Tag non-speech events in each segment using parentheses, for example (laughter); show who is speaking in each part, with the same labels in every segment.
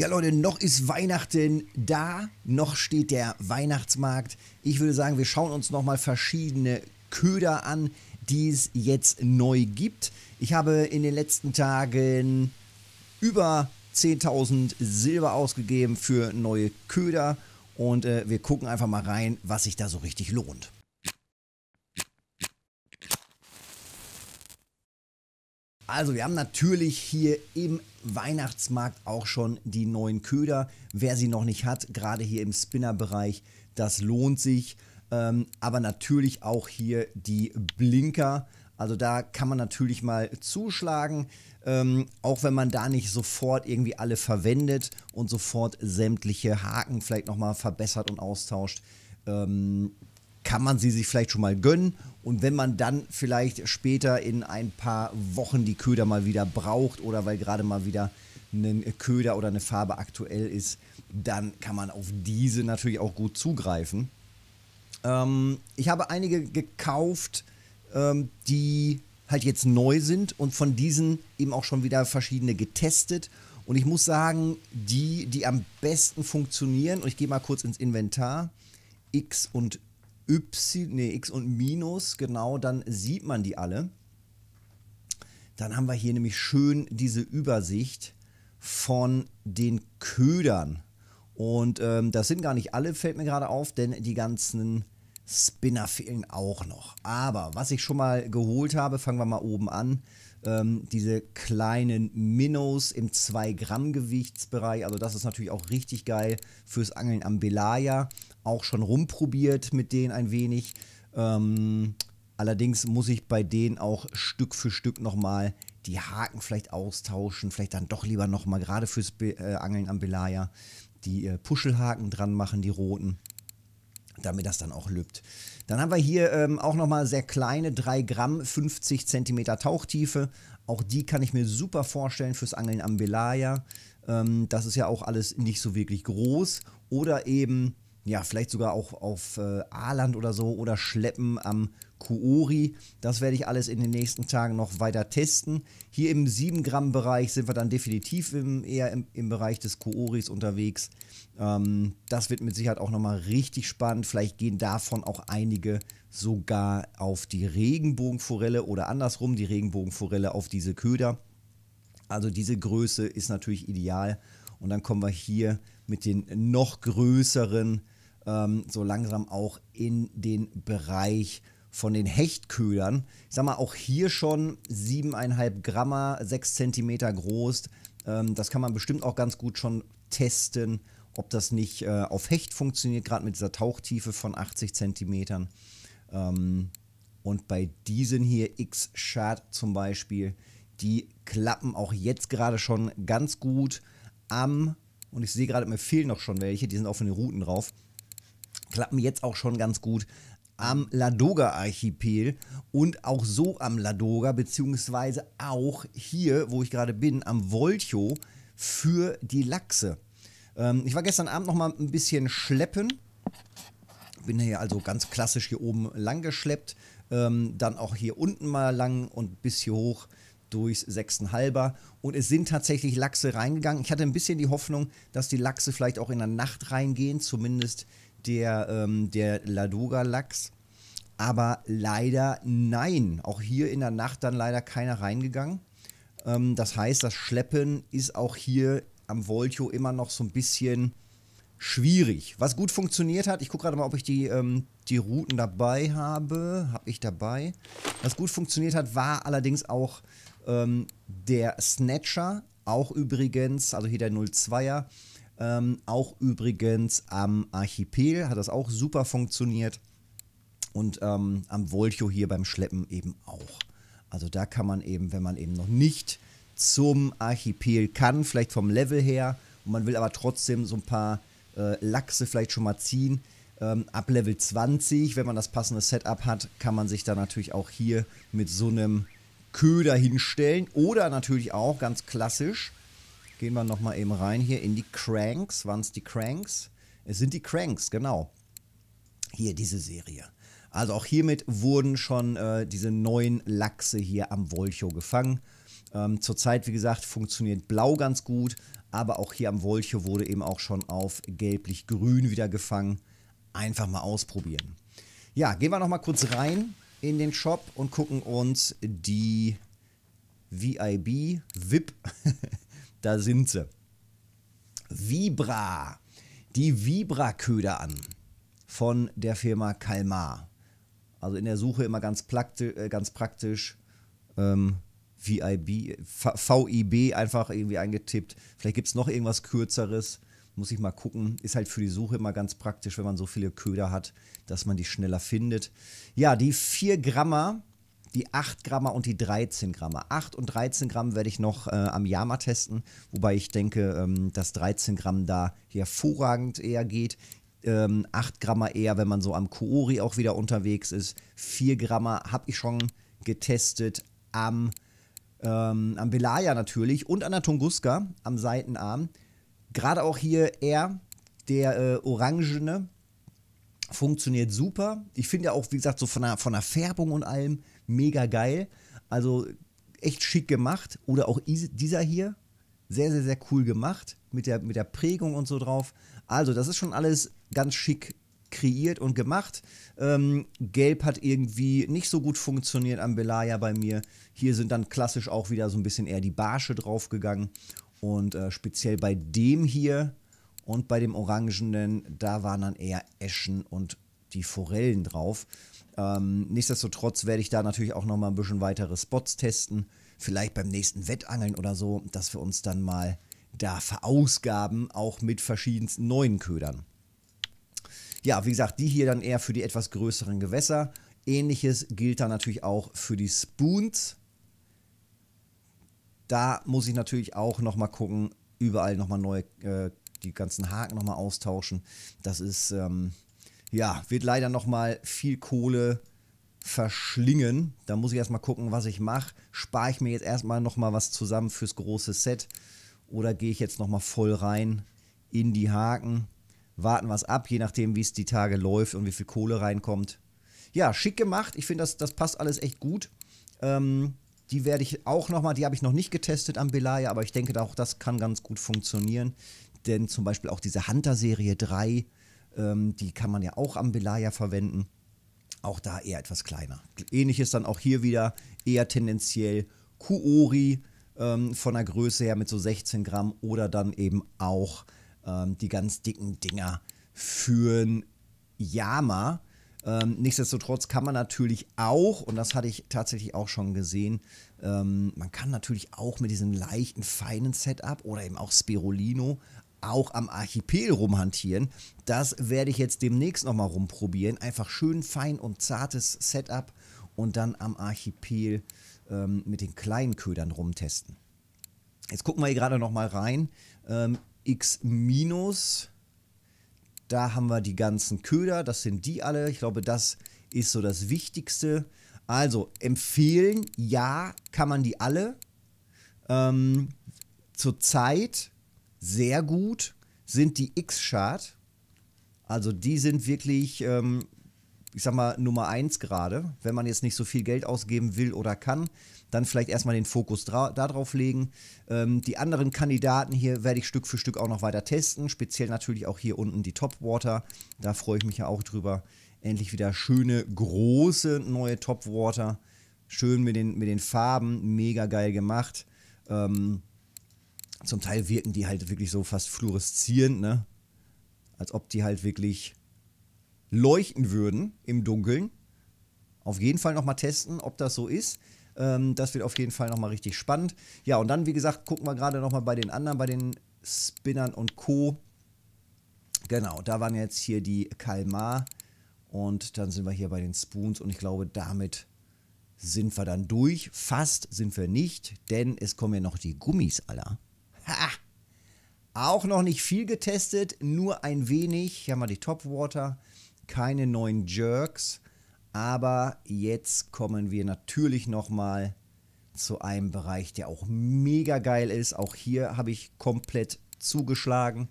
Speaker 1: Ja, Leute, noch ist Weihnachten da, noch steht der Weihnachtsmarkt. Ich würde sagen, wir schauen uns nochmal verschiedene Köder an, die es jetzt neu gibt. Ich habe in den letzten Tagen über 10.000 Silber ausgegeben für neue Köder und äh, wir gucken einfach mal rein, was sich da so richtig lohnt. Also wir haben natürlich hier im Weihnachtsmarkt auch schon die neuen Köder. Wer sie noch nicht hat, gerade hier im Spinner-Bereich, das lohnt sich. Ähm, aber natürlich auch hier die Blinker. Also da kann man natürlich mal zuschlagen, ähm, auch wenn man da nicht sofort irgendwie alle verwendet und sofort sämtliche Haken vielleicht nochmal verbessert und austauscht. Ähm, kann man sie sich vielleicht schon mal gönnen. Und wenn man dann vielleicht später in ein paar Wochen die Köder mal wieder braucht oder weil gerade mal wieder ein Köder oder eine Farbe aktuell ist, dann kann man auf diese natürlich auch gut zugreifen. Ähm, ich habe einige gekauft, ähm, die halt jetzt neu sind und von diesen eben auch schon wieder verschiedene getestet. Und ich muss sagen, die, die am besten funktionieren, und ich gehe mal kurz ins Inventar, X und Y. Y, nee, X und Minus, genau, dann sieht man die alle. Dann haben wir hier nämlich schön diese Übersicht von den Ködern. Und ähm, das sind gar nicht alle, fällt mir gerade auf, denn die ganzen Spinner fehlen auch noch. Aber was ich schon mal geholt habe, fangen wir mal oben an. Ähm, diese kleinen Minnows im 2 Gramm Gewichtsbereich. Also das ist natürlich auch richtig geil fürs Angeln am Belaya auch schon rumprobiert mit denen ein wenig. Ähm, allerdings muss ich bei denen auch Stück für Stück nochmal die Haken vielleicht austauschen, vielleicht dann doch lieber nochmal gerade fürs Be äh, Angeln am Belaya die äh, Puschelhaken dran machen, die roten, damit das dann auch lübt. Dann haben wir hier ähm, auch nochmal sehr kleine 3 Gramm, 50 Zentimeter Tauchtiefe. Auch die kann ich mir super vorstellen fürs Angeln am Belaya. Ähm, das ist ja auch alles nicht so wirklich groß. Oder eben ja, vielleicht sogar auch auf äh, Aaland oder so oder Schleppen am Kuori. Das werde ich alles in den nächsten Tagen noch weiter testen. Hier im 7-Gramm-Bereich sind wir dann definitiv im, eher im, im Bereich des Kuoris unterwegs. Ähm, das wird mit Sicherheit auch nochmal richtig spannend. Vielleicht gehen davon auch einige sogar auf die Regenbogenforelle oder andersrum die Regenbogenforelle auf diese Köder. Also diese Größe ist natürlich ideal. Und dann kommen wir hier mit den noch größeren ähm, so langsam auch in den Bereich von den Hechtködern. Ich sag mal, auch hier schon 7,5 Gramm, 6 cm groß. Ähm, das kann man bestimmt auch ganz gut schon testen, ob das nicht äh, auf Hecht funktioniert, gerade mit dieser Tauchtiefe von 80 cm. Ähm, und bei diesen hier, X-Shard zum Beispiel, die klappen auch jetzt gerade schon ganz gut am und ich sehe gerade, mir fehlen noch schon welche, die sind auch von den Routen drauf. Klappen jetzt auch schon ganz gut am Ladoga-Archipel und auch so am Ladoga, beziehungsweise auch hier, wo ich gerade bin, am Volcho für die Lachse. Ähm, ich war gestern Abend nochmal ein bisschen schleppen. Bin hier also ganz klassisch hier oben lang geschleppt. Ähm, dann auch hier unten mal lang und bis hier hoch durchs sechsten Halber. Und es sind tatsächlich Lachse reingegangen. Ich hatte ein bisschen die Hoffnung, dass die Lachse vielleicht auch in der Nacht reingehen, zumindest der, ähm, der Ladoga-Lachs. Aber leider nein. Auch hier in der Nacht dann leider keiner reingegangen. Ähm, das heißt, das Schleppen ist auch hier am Voltio immer noch so ein bisschen schwierig. Was gut funktioniert hat, ich gucke gerade mal, ob ich die, ähm, die Routen dabei habe. Habe ich dabei. Was gut funktioniert hat, war allerdings auch ähm, der Snatcher. Auch übrigens, also hier der 02er. Ähm, auch übrigens am Archipel hat das auch super funktioniert. Und ähm, am Volcho hier beim Schleppen eben auch. Also da kann man eben, wenn man eben noch nicht zum Archipel kann, vielleicht vom Level her, und man will aber trotzdem so ein paar äh, Lachse vielleicht schon mal ziehen. Ähm, ab Level 20, wenn man das passende Setup hat, kann man sich dann natürlich auch hier mit so einem Köder hinstellen. Oder natürlich auch ganz klassisch. Gehen wir nochmal eben rein hier in die Cranks. Waren es die Cranks? Es sind die Cranks, genau. Hier diese Serie. Also auch hiermit wurden schon äh, diese neuen Lachse hier am Wolcho gefangen. Ähm, zurzeit, wie gesagt, funktioniert Blau ganz gut, aber auch hier am Wolche wurde eben auch schon auf gelblich-grün wieder gefangen. Einfach mal ausprobieren. Ja, gehen wir nochmal kurz rein in den Shop und gucken uns die VIB, VIP, (laughs) da sind sie. Vibra, die Vibra-Köder an von der Firma Kalmar. Also in der Suche immer ganz, praktisch, äh, ganz praktisch ähm, VIB, VIB einfach irgendwie eingetippt. Vielleicht gibt es noch irgendwas Kürzeres. Muss ich mal gucken. Ist halt für die Suche immer ganz praktisch, wenn man so viele Köder hat, dass man die schneller findet. Ja, die 4 Grammer, die 8 Grammer und die 13 Grammer. 8 und 13 Gramm werde ich noch äh, am Yama testen, wobei ich denke, ähm, dass 13 Gramm da hervorragend eher geht. Ähm, 8 Grammer eher, wenn man so am Koori auch wieder unterwegs ist. 4 Grammer habe ich schon getestet am ähm, am Belaya natürlich und an der Tunguska am Seitenarm. Gerade auch hier er, der äh, Orangene, funktioniert super. Ich finde ja auch, wie gesagt, so von der, von der Färbung und allem mega geil. Also echt schick gemacht. Oder auch dieser hier, sehr, sehr, sehr cool gemacht. Mit der, mit der Prägung und so drauf. Also, das ist schon alles ganz schick kreiert und gemacht. Ähm, Gelb hat irgendwie nicht so gut funktioniert am Belaya bei mir. Hier sind dann klassisch auch wieder so ein bisschen eher die Barsche draufgegangen. Und äh, speziell bei dem hier und bei dem Orangenen, da waren dann eher Eschen und die Forellen drauf. Ähm, nichtsdestotrotz werde ich da natürlich auch nochmal ein bisschen weitere Spots testen. Vielleicht beim nächsten Wettangeln oder so, dass wir uns dann mal da verausgaben, auch mit verschiedensten neuen Ködern ja, wie gesagt, die hier dann eher für die etwas größeren Gewässer. Ähnliches gilt dann natürlich auch für die Spoons. Da muss ich natürlich auch nochmal gucken, überall nochmal neue, äh, die ganzen Haken nochmal austauschen. Das ist, ähm, ja, wird leider nochmal viel Kohle verschlingen. Da muss ich erstmal gucken, was ich mache. Spare ich mir jetzt erstmal nochmal was zusammen fürs große Set oder gehe ich jetzt nochmal voll rein in die Haken? warten was ab, je nachdem, wie es die Tage läuft und wie viel Kohle reinkommt. Ja, schick gemacht. Ich finde, das, das passt alles echt gut. Ähm, die werde ich auch nochmal, die habe ich noch nicht getestet am Belaya, aber ich denke, auch das kann ganz gut funktionieren. Denn zum Beispiel auch diese Hunter-Serie 3, ähm, die kann man ja auch am Belaya verwenden. Auch da eher etwas kleiner. Ähnliches dann auch hier wieder eher tendenziell Kuori ähm, von der Größe her mit so 16 Gramm oder dann eben auch ähm, die ganz dicken Dinger führen Yama. Ähm, nichtsdestotrotz kann man natürlich auch, und das hatte ich tatsächlich auch schon gesehen, ähm, man kann natürlich auch mit diesem leichten, feinen Setup oder eben auch Spirulino auch am Archipel rumhantieren. Das werde ich jetzt demnächst nochmal rumprobieren. Einfach schön fein und zartes Setup und dann am Archipel ähm, mit den kleinen Ködern rumtesten. Jetzt gucken wir hier gerade nochmal rein. Ähm, X-, da haben wir die ganzen Köder, das sind die alle. Ich glaube, das ist so das Wichtigste. Also empfehlen, ja, kann man die alle. Ähm, Zurzeit sehr gut sind die X-Chart. Also die sind wirklich ähm, ich sag mal, Nummer eins gerade. Wenn man jetzt nicht so viel Geld ausgeben will oder kann, dann vielleicht erstmal den Fokus darauf legen. Ähm, die anderen Kandidaten hier werde ich Stück für Stück auch noch weiter testen. Speziell natürlich auch hier unten die Topwater. Da freue ich mich ja auch drüber. Endlich wieder schöne, große neue Topwater. Schön mit den, mit den Farben, mega geil gemacht. Ähm, zum Teil wirken die halt wirklich so fast fluoreszierend, ne? Als ob die halt wirklich leuchten würden im Dunkeln. Auf jeden Fall nochmal testen, ob das so ist. Ähm, das wird auf jeden Fall nochmal richtig spannend. Ja, und dann, wie gesagt, gucken wir gerade nochmal bei den anderen, bei den Spinnern und Co. Genau, da waren jetzt hier die Kalmar. Und dann sind wir hier bei den Spoons. Und ich glaube, damit sind wir dann durch. Fast sind wir nicht, denn es kommen ja noch die Gummis aller. Ha! Auch noch nicht viel getestet, nur ein wenig. Hier haben wir die Topwater keine neuen Jerks, aber jetzt kommen wir natürlich nochmal zu einem Bereich, der auch mega geil ist. Auch hier habe ich komplett zugeschlagen.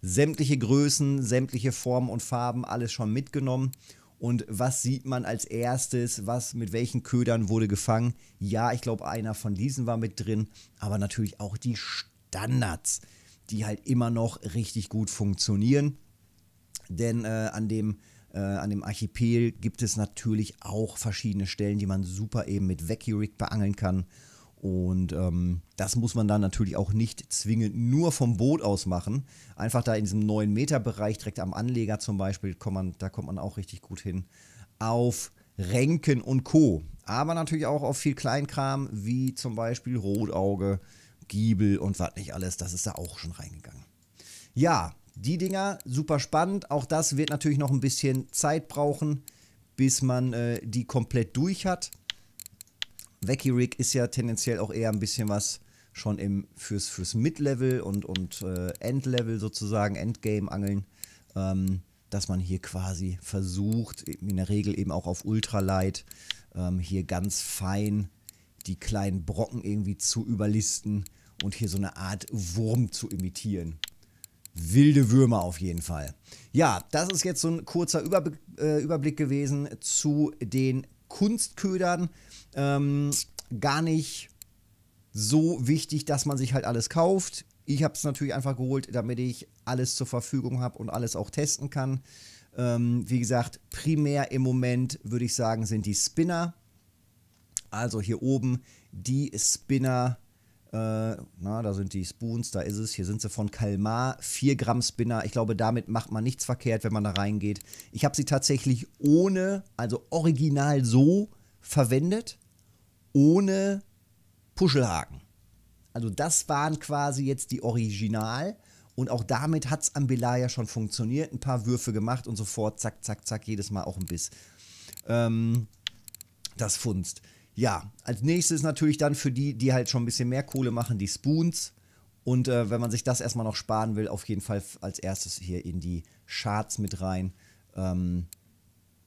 Speaker 1: Sämtliche Größen, sämtliche Formen und Farben, alles schon mitgenommen. Und was sieht man als erstes? Was mit welchen Ködern wurde gefangen? Ja, ich glaube, einer von diesen war mit drin, aber natürlich auch die Standards, die halt immer noch richtig gut funktionieren. Denn äh, an dem äh, an dem Archipel gibt es natürlich auch verschiedene Stellen, die man super eben mit Vecchi-Rig beangeln kann. Und ähm, das muss man dann natürlich auch nicht zwingend nur vom Boot aus machen. Einfach da in diesem 9-Meter-Bereich, direkt am Anleger zum Beispiel, kommt man, da kommt man auch richtig gut hin. Auf Ränken und Co. Aber natürlich auch auf viel Kleinkram, wie zum Beispiel Rotauge, Giebel und was nicht alles. Das ist da auch schon reingegangen. Ja, die Dinger, super spannend. Auch das wird natürlich noch ein bisschen Zeit brauchen, bis man äh, die komplett durch hat. Wacky Rig ist ja tendenziell auch eher ein bisschen was schon im, fürs, fürs Mid-Level und, und äh, End-Level sozusagen, Endgame-Angeln, ähm, dass man hier quasi versucht, in der Regel eben auch auf Ultralight, ähm, hier ganz fein die kleinen Brocken irgendwie zu überlisten und hier so eine Art Wurm zu imitieren wilde Würmer auf jeden Fall. Ja, das ist jetzt so ein kurzer Überblick, äh, Überblick gewesen zu den Kunstködern. Ähm, gar nicht so wichtig, dass man sich halt alles kauft. Ich habe es natürlich einfach geholt, damit ich alles zur Verfügung habe und alles auch testen kann. Ähm, wie gesagt, primär im Moment würde ich sagen, sind die Spinner. Also hier oben die Spinner äh, na, da sind die Spoons, da ist es. Hier sind sie von Kalmar. 4 Gramm Spinner. Ich glaube, damit macht man nichts verkehrt, wenn man da reingeht. Ich habe sie tatsächlich ohne, also original so verwendet, ohne Puschelhaken. Also das waren quasi jetzt die Original. Und auch damit hat es am Belaya schon funktioniert. Ein paar Würfe gemacht und sofort zack, zack, zack, jedes Mal auch ein Biss. Ähm, das Funst. Ja, als nächstes natürlich dann für die, die halt schon ein bisschen mehr Kohle machen, die Spoons. Und äh, wenn man sich das erstmal noch sparen will, auf jeden Fall als erstes hier in die Charts mit rein. Ähm,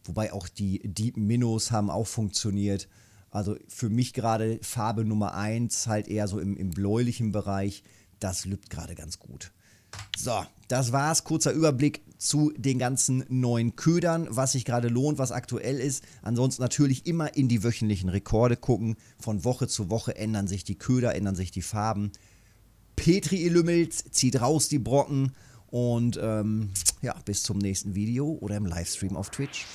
Speaker 1: wobei auch die Deep Minnows haben auch funktioniert. Also für mich gerade Farbe Nummer 1, halt eher so im, im bläulichen Bereich. Das lübt gerade ganz gut. So, das war's. Kurzer Überblick zu den ganzen neuen Ködern, was sich gerade lohnt, was aktuell ist. Ansonsten natürlich immer in die wöchentlichen Rekorde gucken. Von Woche zu Woche ändern sich die Köder, ändern sich die Farben. Petri Lümmels zieht raus die Brocken und ähm, ja, bis zum nächsten Video oder im Livestream auf Twitch.